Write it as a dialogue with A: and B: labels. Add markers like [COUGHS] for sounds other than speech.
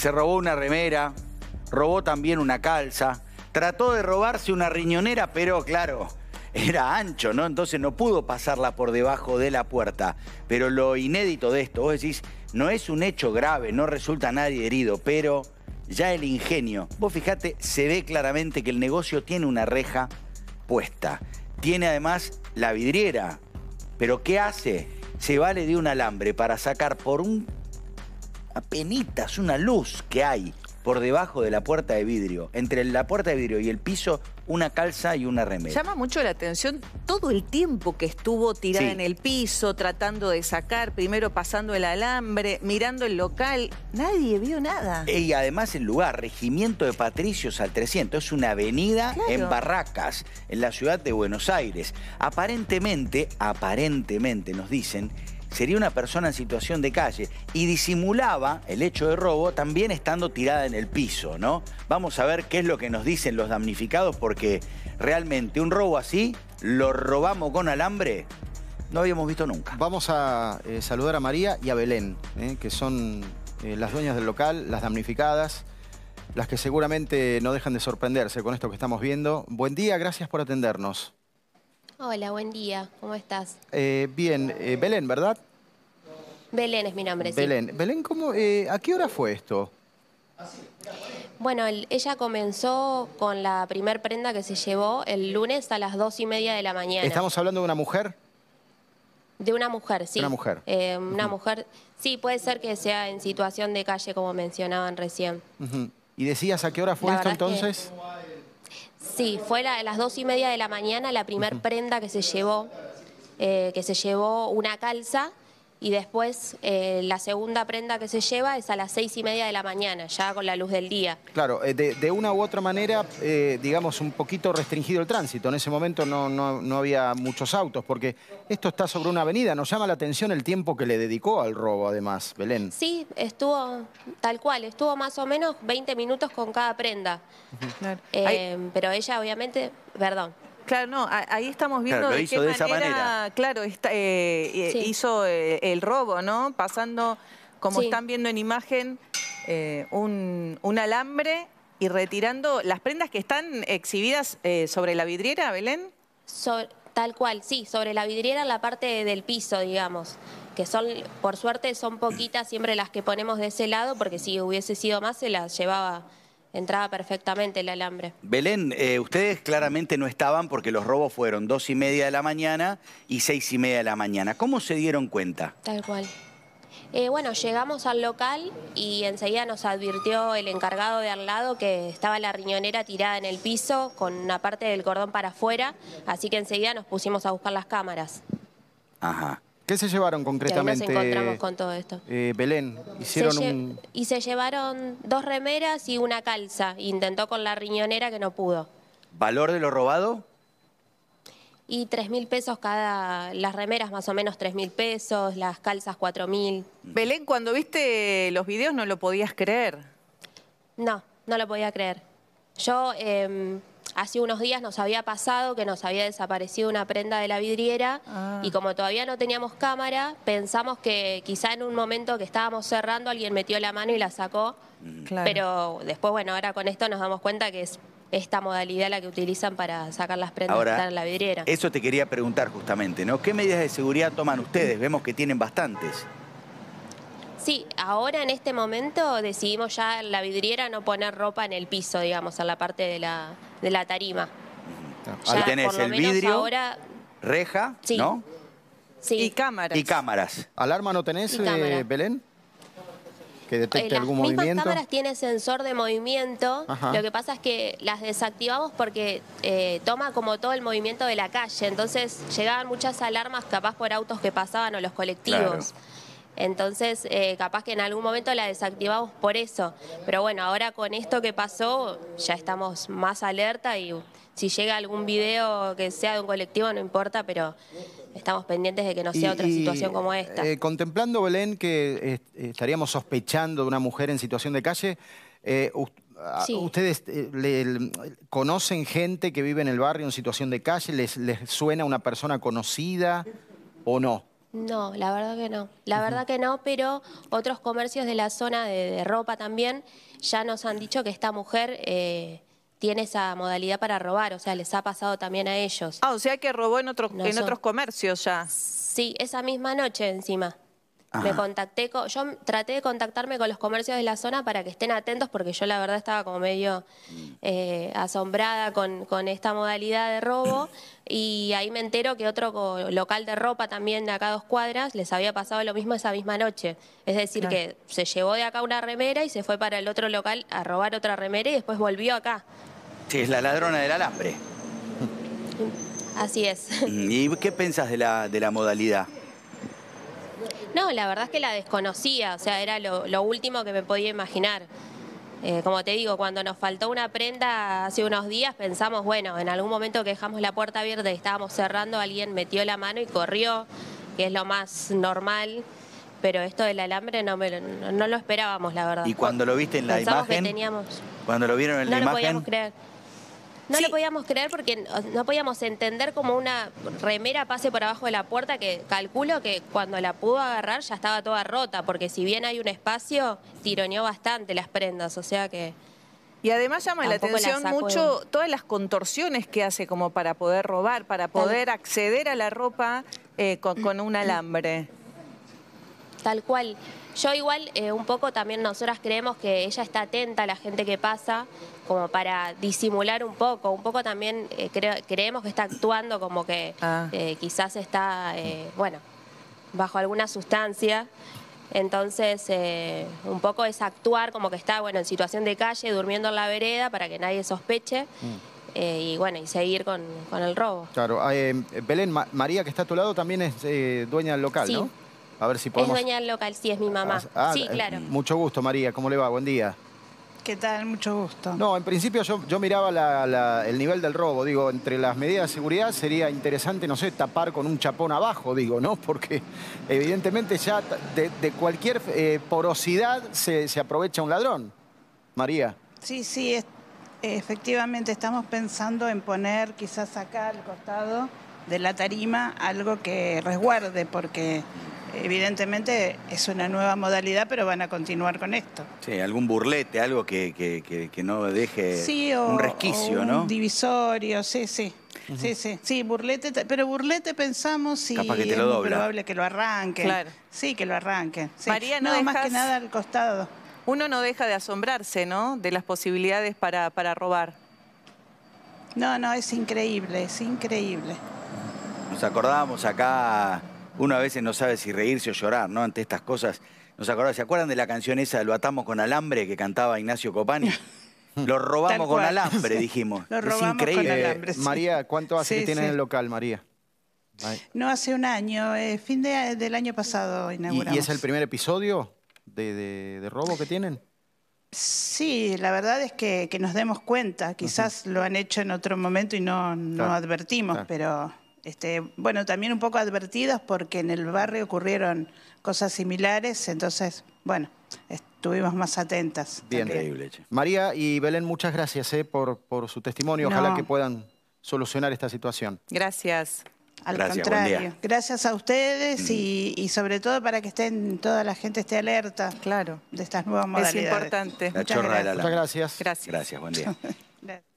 A: se robó una remera, robó también una calza, trató de robarse una riñonera, pero claro, era ancho, ¿no? Entonces no pudo pasarla por debajo de la puerta. Pero lo inédito de esto, vos decís, no es un hecho grave, no resulta nadie herido, pero ya el ingenio. Vos fijate, se ve claramente que el negocio tiene una reja puesta. Tiene además la vidriera. Pero ¿qué hace? Se vale de un alambre para sacar por un apenitas una luz que hay por debajo de la puerta de vidrio. Entre la puerta de vidrio y el piso, una calza y una remera.
B: Llama mucho la atención todo el tiempo que estuvo tirada en el piso, tratando de sacar, primero pasando el alambre, mirando el local. Nadie vio nada. E,
A: y además el lugar, Regimiento de Patricios al 300, es una avenida en Barracas, en la ciudad de Buenos Aires. Aparentemente, aparentemente nos dicen sería una persona en situación de calle y disimulaba el hecho de robo también estando tirada en el piso, ¿no? Vamos a ver qué es lo que nos dicen los damnificados porque realmente un robo así, lo robamos con alambre,
C: no habíamos visto nunca. Vamos a eh, saludar a María y a Belén, ¿eh? que son eh, las dueñas del local, las damnificadas, las que seguramente no dejan de sorprenderse con esto que estamos viendo. Buen día, gracias por atendernos.
D: Hola, buen día. ¿Cómo estás?
C: Eh, bien, eh, Belén, ¿verdad?
D: Belén es mi nombre, Belén.
C: sí. Belén, ¿cómo, eh, ¿a qué hora fue esto?
D: Bueno, ella comenzó con la primer prenda que se llevó el lunes a las dos y media de la mañana. ¿Estamos
C: hablando de una mujer?
D: De una mujer, sí. Una mujer. una mujer, sí, puede ser que sea en situación de calle, como mencionaban recién.
C: ¿Y decías a qué hora fue esto entonces?
D: Sí, fue a las dos y media de la mañana la primer prenda que se llevó, eh, que se llevó una calza y después eh, la segunda prenda que se lleva es a las seis y media de la mañana, ya con la luz del día.
C: Claro, eh, de, una u otra manera, eh, digamos, un poquito restringido el tránsito. En ese momento no, había muchos autos, porque esto está sobre una avenida. Nos llama la atención el tiempo que le dedicó al robo, además, Belén.
D: Sí, estuvo tal cual, estuvo más o menos 20 minutos con cada prenda. pero ella, obviamente, perdón. Claro, no, ahí estamos
B: viendo de qué manera,
D: claro, eh, eh,
B: hizo eh, el robo, ¿no? Pasando, como están viendo en imagen, un, alambre y retirando las prendas que están exhibidas
D: sobre la vidriera, Belén. tal cual, sí, sobre la vidriera la parte del piso, digamos que son, por suerte, son poquitas siempre las que ponemos de ese lado, porque si hubiese sido más se las llevaba entraba perfectamente el alambre.
A: Belén, eh, ustedes claramente no estaban porque los robos fueron dos y media de la mañana y seis y media de la mañana. ¿Cómo se dieron cuenta?
D: Tal cual. Eh, bueno, llegamos al local y enseguida nos advirtió el encargado de al lado que estaba la riñonera tirada en el piso con una parte del cordón para afuera, así que enseguida nos pusimos a buscar las cámaras.
C: Ajá. ¿Qué se llevaron concretamente? nos encontramos con todo esto. Eh, Belén, hicieron un...
D: Y se llevaron dos remeras y una calza. Intentó con la riñonera que no pudo.
C: ¿Valor
A: de lo robado?
D: Y tres mil pesos cada, las remeras más o menos tres mil pesos, las calzas cuatro mil. Belén, cuando viste los videos no lo podías creer. No, no lo podía creer. Yo em, hace unos días nos había pasado que nos había desaparecido una prenda de la vidriera y ah. como todavía no teníamos cámara, pensamos que quizá en un momento que estábamos cerrando alguien metió la mano y la sacó. Pero después, bueno, ahora con esto nos damos cuenta que es esta modalidad la que utilizan para sacar las prendas de que en la vidriera.
A: Eso te quería preguntar justamente, ¿no? ¿Qué medidas de seguridad toman ustedes? Vemos que tienen bastantes. Sí,
D: ahora en este momento decidimos ya en la vidriera no poner ropa en el piso, digamos, en la parte de la, de la tarima.
C: Ahí tenés el vidrio, ahora... reja, ¿no?
D: Sí. Y cámaras.
B: Y
C: cámaras. ¿Alarma no tenés, eh, Belén? que detecte eh, las algún mismas cámaras
D: tienen sensor de movimiento, lo que pasa es que las desactivamos porque eh, toma como todo el movimiento de la calle, entonces llegaban muchas alarmas capaz por autos que pasaban o los colectivos. Entonces, eh, capaz que en algún momento la desactivamos por eso. Pero bueno, ahora con esto que pasó, ya estamos más alerta y si llega algún video que sea de un colectivo, no importa, pero estamos pendientes de que no sea otra situación como esta. Eh,
C: contemplando, Belén, que estaríamos sospechando de una mujer en situación de calle, eh, ah, ¿Ustedes conocen gente que vive en el barrio en situación de calle? ¿Les, les suena una persona conocida o no?
D: No, la verdad que no. La verdad que no, pero otros comercios de la zona de, ropa también ya nos han dicho que esta mujer eh, tiene esa modalidad para robar, o sea, les ha pasado también a ellos. Ah, o sea que robó en, otros, en otros comercios ya. Sí, esa misma noche encima. Me contacté, yo traté de contactarme con los comercios de la zona para que estén atentos porque yo la verdad estaba como medio mm. eh, asombrada con, esta modalidad de robo [COUGHS] y ahí me entero que otro local de ropa también de acá dos cuadras les había pasado lo mismo esa misma noche. Es decir, que se llevó de acá una remera y se fue para el otro local a robar otra remera y después volvió acá.
A: Sí, es la ladrona del alambre.
D: Así es. Mm,
A: ¿Y qué pensás de la, de la modalidad?
D: No, la verdad es que la desconocía, o sea, era lo, último que me podía imaginar. Eh, como te digo, cuando nos faltó una prenda hace unos días, pensamos, bueno, en algún momento que dejamos la puerta abierta y estábamos cerrando, alguien metió la mano y corrió, que es lo más normal. Pero esto del alambre no, me, no, lo esperábamos, la verdad. ¿Y
A: cuando lo viste en la pensamos Que teníamos... Cuando lo vieron en la no la lo Podíamos
D: creer. No lo podíamos creer porque no podíamos entender cómo una remera pase por abajo de la puerta que calculo que cuando la pudo agarrar ya estaba toda rota, porque si bien hay un espacio, tironeó bastante las prendas, o sea que...
B: Y además llama la atención mucho todas las contorsiones que hace como para poder robar, para poder acceder a la ropa eh, con un [CLEARS THROAT] alambre.
D: Tal cual. Yo igual eh, un poco también nosotras creemos que ella está atenta a la gente que pasa, como para disimular un poco. Un poco también eh, creemos que está actuando como que ah. eh, quizás está, bueno, bajo alguna sustancia. Entonces, un poco es actuar como que está, bueno, en situación de calle, durmiendo en la vereda para que nadie sospeche. Mm. y bueno, y seguir con, el robo.
C: Claro. Ah, em, Belén, María, que está a tu lado, también es dueña del local, ¿no? A ver si podemos... Es
D: local, sí, es mi mamá. Ah, ah, sí, eh, claro.
C: Mucho gusto, María. ¿Cómo le va? Buen día.
D: ¿Qué tal? Mucho
C: gusto. No, en principio yo, yo miraba el nivel del robo. Digo, entre las medidas de seguridad sería interesante, no sé, tapar con un chapón abajo, digo, ¿no? Porque evidentemente ya de, cualquier eh, porosidad se, aprovecha un ladrón. María.
B: Sí, sí, efectivamente estamos pensando en poner quizás acá al costado de la tarima algo que resguarde, porque evidentemente es una nueva modalidad, pero van a continuar con esto.
A: Sí, algún burlete, algo que, no deje un resquicio, ¿no?
B: Divisorio, sí, sí. Sí, sí, sí, burlete, pero burlete pensamos si es probable que lo arranque. Claro. Sí, que lo arranque. María, no, más que nada al costado. Uno no deja de asombrarse, ¿no? De las posibilidades para, para robar. No, no, es increíble, es increíble.
A: Nos acordamos acá uno a veces no sabe si reírse o llorar, ¿no? Ante estas cosas. ¿Nos ¿Se acuerdan de la canción esa, Lo atamos con alambre, que cantaba Ignacio Copani? [LAUGHS] Lo robamos con alambre, [LAUGHS] dijimos. es increíble. alambre. María, ¿cuánto
C: hace que tienen el local, María?
B: No, hace un año, eh, fin de, del año pasado inauguramos. ¿Y, es el
C: primer episodio de, robo que tienen?
B: Sí, la verdad es que, nos demos cuenta. Quizás lo han hecho en otro momento y no, no advertimos, pero este, bueno, también un poco advertidos porque en el barrio ocurrieron cosas similares, entonces, bueno, estuvimos más atentas.
C: Bien, increíble. María y Belén, muchas gracias eh, por, su testimonio. Ojalá que puedan solucionar esta situación.
B: Gracias. Al contrario, gracias a ustedes mm. y, sobre todo para que estén toda la gente esté alerta claro. de estas nuevas modalidades. Es importante. muchas, gracias. muchas
C: gracias. Gracias. Gracias, buen
B: día. [LAUGHS]